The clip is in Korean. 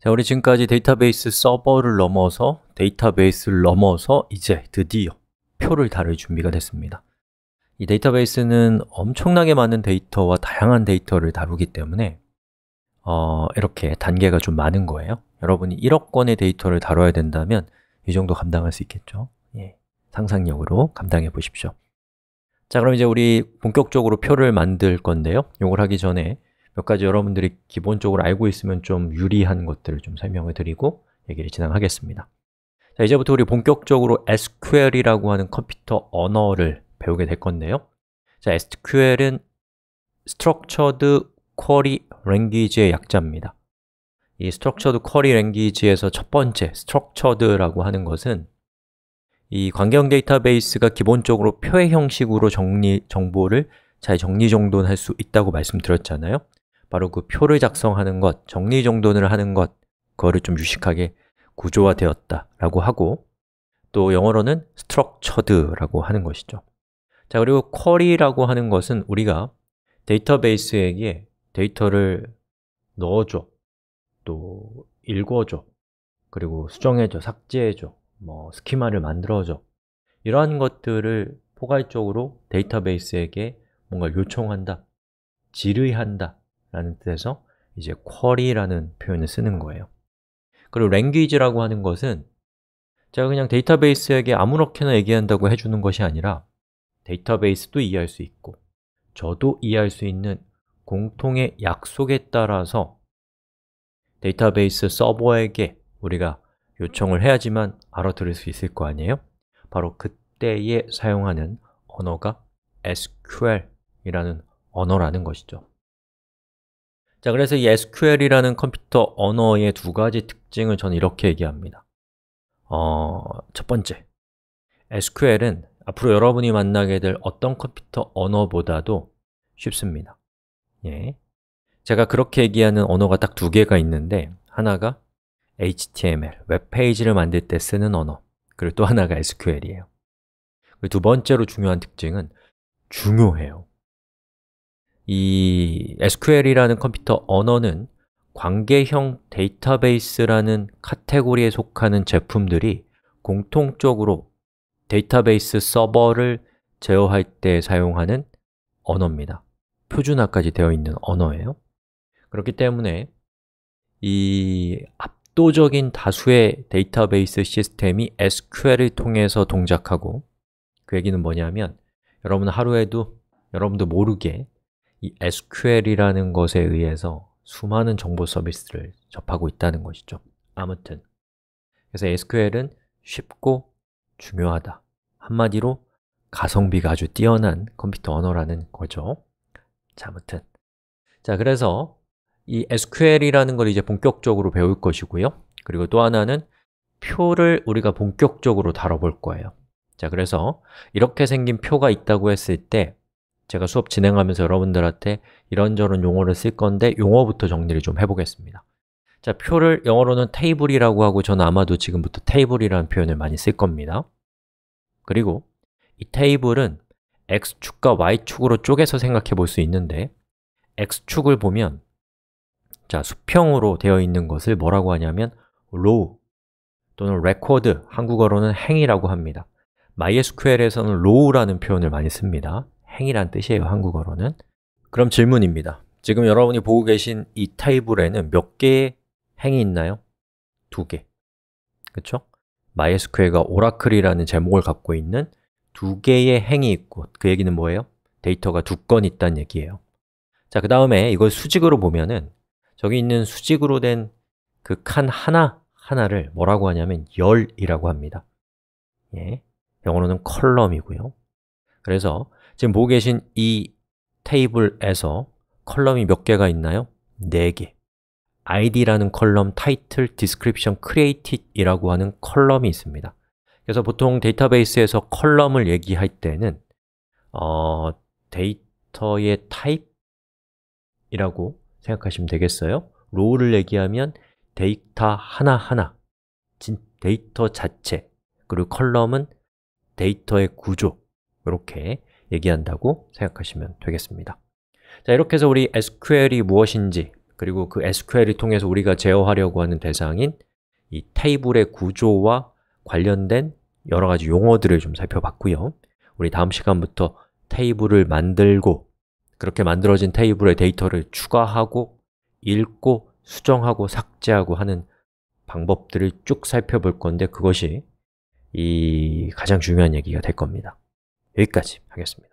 자, 우리 지금까지 데이터베이스 서버를 넘어서 데이터베이스를 넘어서 이제 드디어 표를 다룰 준비가 됐습니다 이 데이터베이스는 엄청나게 많은 데이터와 다양한 데이터를 다루기 때문에 어, 이렇게 단계가 좀 많은 거예요 여러분이 1억 건의 데이터를 다뤄야 된다면 이 정도 감당할 수 있겠죠 예, 상상력으로 감당해 보십시오 자, 그럼 이제 우리 본격적으로 표를 만들 건데요 이걸 하기 전에 몇 가지 여러분들이 기본적으로 알고 있으면 좀 유리한 것들을 좀 설명을 드리고 얘기를 진행하겠습니다 자, 이제부터 우리 본격적으로 SQL이라고 하는 컴퓨터 언어를 배우게 될 건데요 자, SQL은 Structured Query Language의 약자입니다 이 Structured Query Language에서 첫 번째 Structured라고 하는 것은 이 관계형 데이터베이스가 기본적으로 표의 형식으로 정리, 정보를 잘 정리정돈할 수 있다고 말씀드렸잖아요 바로 그 표를 작성하는 것, 정리정돈을 하는 것 그거를 좀 유식하게 구조화되었다 라고 하고 또 영어로는 structured라고 하는 것이죠 자 그리고 query라고 하는 것은 우리가 데이터베이스에게 데이터를 넣어줘 또 읽어줘 그리고 수정해줘, 삭제해줘 뭐 스키마를 만들어줘 이러한 것들을 포괄적으로 데이터베이스에게 뭔가 요청한다, 질의한다 라는 뜻에서 이제 query라는 표현을 쓰는 거예요 그리고 language라고 하는 것은 제가 그냥 데이터베이스에게 아무렇게나 얘기한다고 해주는 것이 아니라 데이터베이스도 이해할 수 있고 저도 이해할 수 있는 공통의 약속에 따라서 데이터베이스 서버에게 우리가 요청을 해야지만 알아들을 수 있을 거 아니에요? 바로 그때에 사용하는 언어가 SQL이라는 언어라는 것이죠 자, 그래서 이 SQL이라는 컴퓨터 언어의 두 가지 특징을 저는 이렇게 얘기합니다. 어, 첫 번째, SQL은 앞으로 여러분이 만나게 될 어떤 컴퓨터 언어보다도 쉽습니다. 예. 제가 그렇게 얘기하는 언어가 딱 두 개가 있는데 하나가 HTML, 웹페이지를 만들 때 쓰는 언어 그리고 또 하나가 SQL이에요 그 두 번째로 중요한 특징은 중요해요 이 SQL이라는 컴퓨터 언어는 관계형 데이터베이스라는 카테고리에 속하는 제품들이 공통적으로 데이터베이스 서버를 제어할 때 사용하는 언어입니다 표준화까지 되어 있는 언어예요 그렇기 때문에 이 압도적인 다수의 데이터베이스 시스템이 SQL을 통해서 동작하고 그 얘기는 뭐냐면 여러분 하루에도 여러분도 모르게 이 SQL이라는 것에 의해서 수많은 정보 서비스를 접하고 있다는 것이죠 아무튼 그래서 SQL은 쉽고 중요하다 한마디로 가성비가 아주 뛰어난 컴퓨터 언어라는 거죠 자, 아무튼 자, 그래서 이 SQL이라는 걸 이제 본격적으로 배울 것이고요 그리고 또 하나는 표를 우리가 본격적으로 다뤄볼 거예요 자, 그래서 이렇게 생긴 표가 있다고 했을 때 제가 수업 진행하면서 여러분들한테 이런저런 용어를 쓸 건데 용어부터 정리를 좀 해보겠습니다 자, 표를 영어로는 테이블이라고 하고 저는 아마도 지금부터 테이블이라는 표현을 많이 쓸 겁니다 그리고 이 테이블은 X축과 Y축으로 쪼개서 생각해 볼 수 있는데 X축을 보면 자, 수평으로 되어 있는 것을 뭐라고 하냐면 row 또는 record, 한국어로는 행이라고 합니다 MySQL에서는 row라는 표현을 많이 씁니다 행이란 뜻이에요, 한국어로는 그럼 질문입니다 지금 여러분이 보고 계신 이 테이블에는 몇 개의 행이 있나요? 두 개, 그쵸죠 MySQL가 오라클이라는 제목을 갖고 있는 두 개의 행이 있고 그 얘기는 뭐예요? 데이터가 두 건 있다는 얘기예요 자, 그 다음에 이걸 수직으로 보면은 저기 있는 수직으로 된 그 칸 하나, 하나를 뭐라고 하냐면 열이라고 합니다 예, 영어로는 컬럼이고요 그래서 지금 보고 계신 이 테이블에서 컬럼이 몇 개가 있나요? 4개 id라는 컬럼, title, description, created 이라고 하는 컬럼이 있습니다 그래서 보통 데이터베이스에서 컬럼을 얘기할 때는 어, 데이터의 타입이라고 생각하시면 되겠어요 r o w 를 얘기하면 데이터 하나하나 데이터 자체 그리고 컬럼은 데이터의 구조 이렇게 얘기한다고 생각하시면 되겠습니다 자 이렇게 해서 우리 SQL이 무엇인지 그리고 그 SQL을 통해서 우리가 제어하려고 하는 대상인 이 테이블의 구조와 관련된 여러 가지 용어들을 좀 살펴봤고요 우리 다음 시간부터 테이블을 만들고 그렇게 만들어진 테이블에 데이터를 추가하고 읽고 수정하고 삭제하고 하는 방법들을 쭉 살펴볼 건데 그것이 이 가장 중요한 얘기가 될 겁니다 여기까지 하겠습니다.